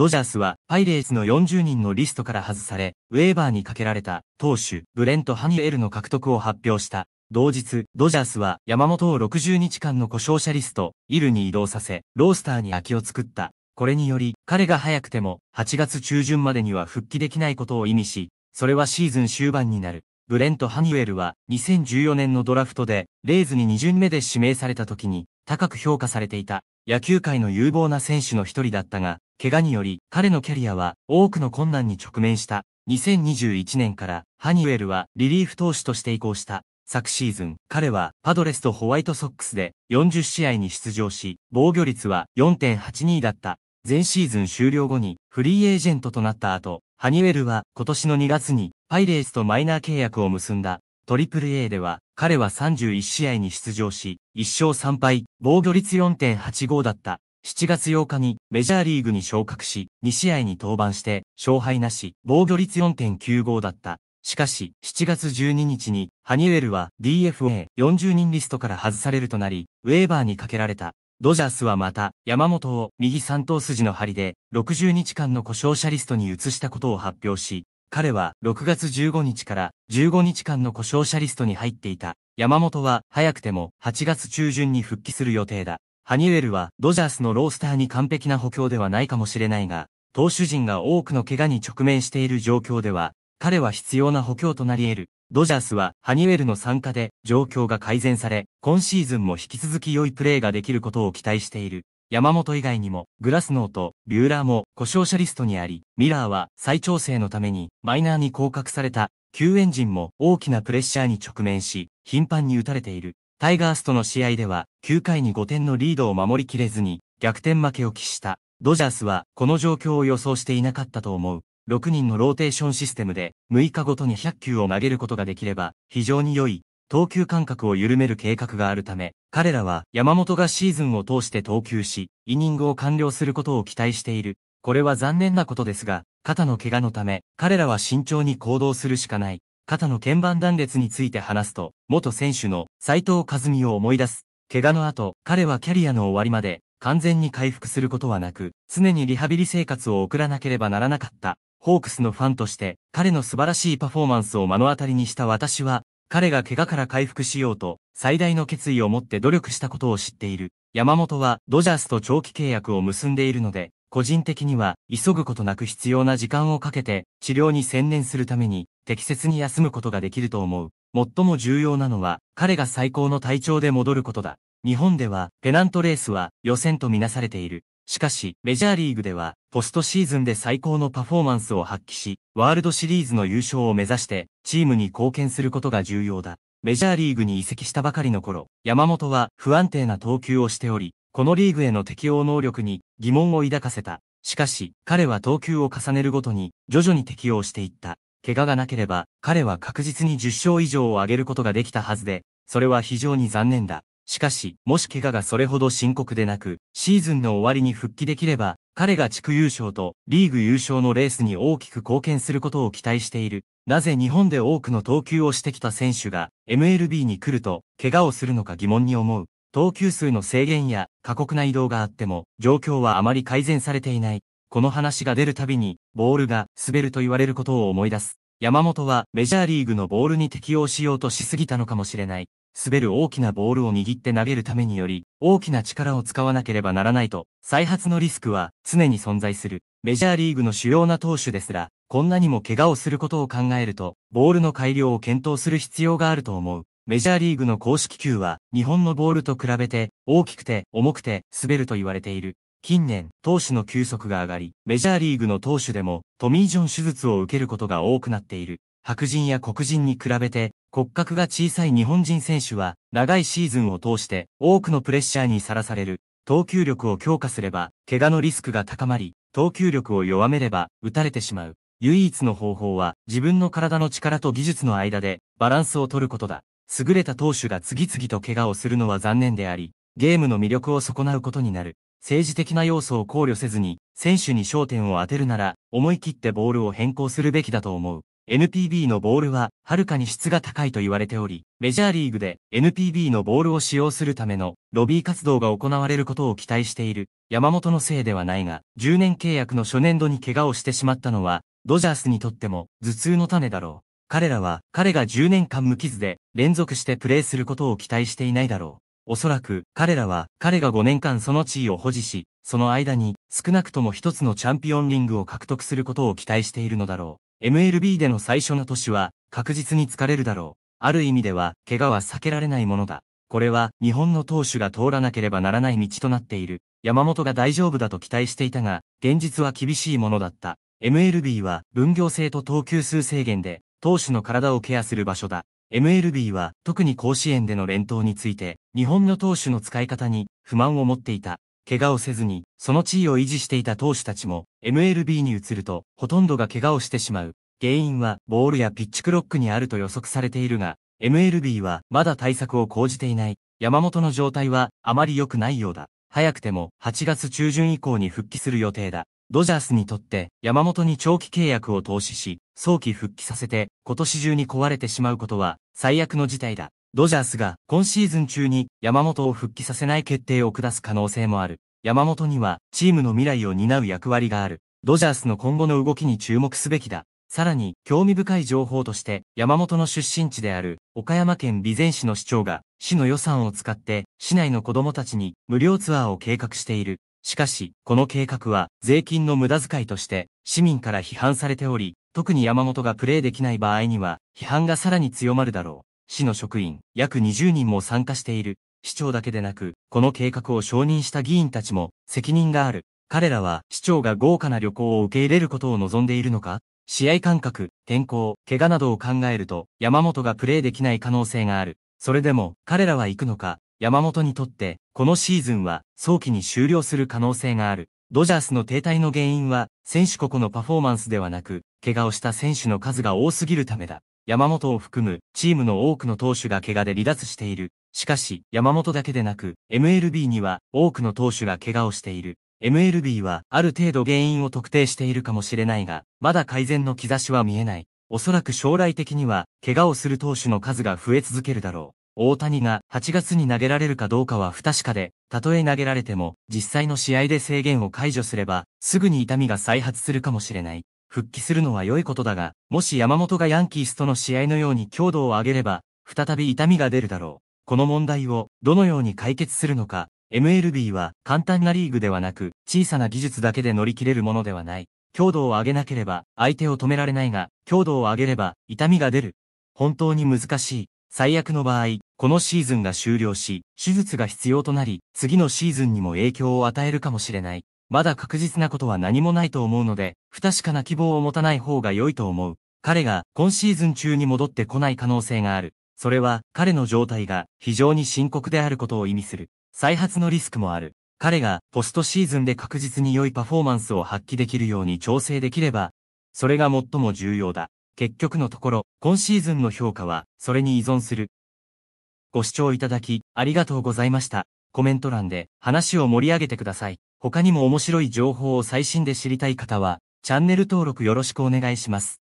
ドジャースは、パイレーツの40人のリストから外され、ウェーバーにかけられた、投手、ブレント・ハニエルの獲得を発表した。同日、ドジャースは、山本を60日間の故障者リスト、イルに移動させ、ロースターに空きを作った。これにより、彼が早くても、8月中旬までには復帰できないことを意味し、それはシーズン終盤になる。ブレント・ハニュエルは、2014年のドラフトで、レイズに2巡目で指名された時に、高く評価されていた。野球界の有望な選手の一人だったが、怪我により彼のキャリアは多くの困難に直面した。2021年からハニウェルはリリーフ投手として移行した。昨シーズン、彼はパドレスとホワイトソックスで40試合に出場し、防御率は4.82だった。前シーズン終了後にフリーエージェントとなった後、ハニウェルは今年の2月にパイレーツとマイナー契約を結んだ。トリプル a では彼は31試合に出場し、1勝3敗、防御率4.85だった。7月8日にメジャーリーグに昇格し、2試合に登板して、勝敗なし、防御率4.95だった。しかし、7月12日に、ハニウェルは DFA40 人リストから外されるとなり、ウェーバーにかけられた。ドジャースはまた、山本を右三頭筋の針で、60日間の故障者リストに移したことを発表し、彼は6月15日から15日間の故障者リストに入っていた。山本は早くても8月中旬に復帰する予定だ。ハニウェルはドジャースのロースターに完璧な補強ではないかもしれないが、投手陣が多くの怪我に直面している状況では、彼は必要な補強となり得る。ドジャースはハニウェルの参加で状況が改善され、今シーズンも引き続き良いプレーができることを期待している。山本以外にも、グラスノーとビューラーも故障者リストにあり、ミラーは再調整のためにマイナーに降格された、救援陣も大きなプレッシャーに直面し、頻繁に打たれている。タイガースとの試合では、9回に5点のリードを守りきれずに、逆転負けを喫した。ドジャースは、この状況を予想していなかったと思う。6人のローテーションシステムで、6日ごとに100球を投げることができれば、非常に良い、投球間隔を緩める計画があるため、彼らは山本がシーズンを通して投球し、イニングを完了することを期待している。これは残念なことですが、肩の怪我のため、彼らは慎重に行動するしかない。肩の鍵盤断裂について話すと、元選手の斎藤和美を思い出す。怪我の後、彼はキャリアの終わりまで完全に回復することはなく、常にリハビリ生活を送らなければならなかった。ホークスのファンとして、彼の素晴らしいパフォーマンスを目の当たりにした私は、彼が怪我から回復しようと、最大の決意を持って努力したことを知っている。山本は、ドジャースと長期契約を結んでいるので、個人的には、急ぐことなく必要な時間をかけて、治療に専念するために、適切に休むことができると思う。最も重要なのは、彼が最高の体調で戻ることだ。日本では、ペナントレースは予選とみなされている。しかし、メジャーリーグでは、ポストシーズンで最高のパフォーマンスを発揮し、ワールドシリーズの優勝を目指して、チームに貢献することが重要だ。メジャーリーグに移籍したばかりの頃、山本は不安定な投球をしており、このリーグへの適応能力に疑問を抱かせた。しかし、彼は投球を重ねるごとに徐々に適応していった。怪我がなければ、彼は確実に10勝以上を上げることができたはずで、それは非常に残念だ。しかし、もし怪我がそれほど深刻でなく、シーズンの終わりに復帰できれば、彼が地区優勝とリーグ優勝のレースに大きく貢献することを期待している。なぜ日本で多くの投球をしてきた選手が MLB に来ると怪我をするのか疑問に思う。等級数の制限や過酷な移動があっても、状況はあまり改善されていない。この話が出るたびに、ボールが滑ると言われることを思い出す。山本はメジャーリーグのボールに適応しようとしすぎたのかもしれない。滑る大きなボールを握って投げるためにより、大きな力を使わなければならないと、再発のリスクは常に存在する。メジャーリーグの主要な投手ですら、こんなにも怪我をすることを考えると、ボールの改良を検討する必要があると思う。メジャーリーグの公式球は日本のボールと比べて大きくて重くて滑ると言われている。近年、投手の球速が上がり、メジャーリーグの投手でもトミー・ジョン手術を受けることが多くなっている。白人や黒人に比べて骨格が小さい日本人選手は長いシーズンを通して多くのプレッシャーにさらされる。投球力を強化すれば怪我のリスクが高まり、投球力を弱めれば打たれてしまう。唯一の方法は自分の体の力と技術の間でバランスを取ることだ。優れた投手が次々と怪我をするのは残念であり、ゲームの魅力を損なうことになる。政治的な要素を考慮せずに、選手に焦点を当てるなら、思い切ってボールを変更するべきだと思う。NPB のボールは、はるかに質が高いと言われており、メジャーリーグで NPB のボールを使用するためのロビー活動が行われることを期待している。山本のせいではないが、10年契約の初年度に怪我をしてしまったのは、ドジャースにとっても頭痛の種だろう。彼らは彼が10年間無傷で連続してプレーすることを期待していないだろう。おそらく彼らは彼が5年間その地位を保持し、その間に少なくとも一つのチャンピオンリングを獲得することを期待しているのだろう。MLB での最初の年は確実に疲れるだろう。ある意味では怪我は避けられないものだ。これは日本の投手が通らなければならない道となっている。山本が大丈夫だと期待していたが、現実は厳しいものだった。MLB は分業制と投球数制限で、投手の体をケアする場所だ。MLB は特に甲子園での連投について、日本の投手の使い方に不満を持っていた。怪我をせずに、その地位を維持していた投手たちも、MLB に移ると、ほとんどが怪我をしてしまう。原因は、ボールやピッチクロックにあると予測されているが、MLB はまだ対策を講じていない。山本の状態はあまり良くないようだ。早くても8月中旬以降に復帰する予定だ。ドジャースにとって山本に長期契約を投資し、早期復帰させて今年中に壊れてしまうことは最悪の事態だ。ドジャースが今シーズン中に山本を復帰させない決定を下す可能性もある。山本にはチームの未来を担う役割がある。ドジャースの今後の動きに注目すべきだ。さらに、興味深い情報として、山本の出身地である、岡山県備前市の市長が、市の予算を使って、市内の子供たちに無料ツアーを計画している。しかし、この計画は税金の無駄遣いとして市民から批判されており、特に山本がプレーできない場合には批判がさらに強まるだろう。市の職員約20人も参加している。市長だけでなく、この計画を承認した議員たちも責任がある。彼らは市長が豪華な旅行を受け入れることを望んでいるのか試合感覚、天候、怪我などを考えると山本がプレーできない可能性がある。それでも彼らは行くのか山本にとって、このシーズンは早期に終了する可能性がある。ドジャースの停滞の原因は、選手個々のパフォーマンスではなく、怪我をした選手の数が多すぎるためだ。山本を含むチームの多くの投手が怪我で離脱している。しかし、山本だけでなく、MLB には多くの投手が怪我をしている。MLB はある程度原因を特定しているかもしれないが、まだ改善の兆しは見えない。おそらく将来的には、怪我をする投手の数が増え続けるだろう。大谷が8月に投げられるかどうかは不確かで、たとえ投げられても、実際の試合で制限を解除すれば、すぐに痛みが再発するかもしれない。復帰するのは良いことだが、もし山本がヤンキースとの試合のように強度を上げれば、再び痛みが出るだろう。この問題をどのように解決するのか、MLB は簡単なリーグではなく、小さな技術だけで乗り切れるものではない。強度を上げなければ相手を止められないが、強度を上げれば痛みが出る。本当に難しい。最悪の場合、このシーズンが終了し、手術が必要となり、次のシーズンにも影響を与えるかもしれない。まだ確実なことは何もないと思うので、不確かな希望を持たない方が良いと思う。彼が今シーズン中に戻ってこない可能性がある。それは彼の状態が非常に深刻であることを意味する。再発のリスクもある。彼がポストシーズンで確実に良いパフォーマンスを発揮できるように調整できれば、それが最も重要だ。結局のところ、今シーズンの評価は、それに依存する。ご視聴いただき、ありがとうございました。コメント欄で話を盛り上げてください。他にも面白い情報を最新で知りたい方は、チャンネル登録よろしくお願いします。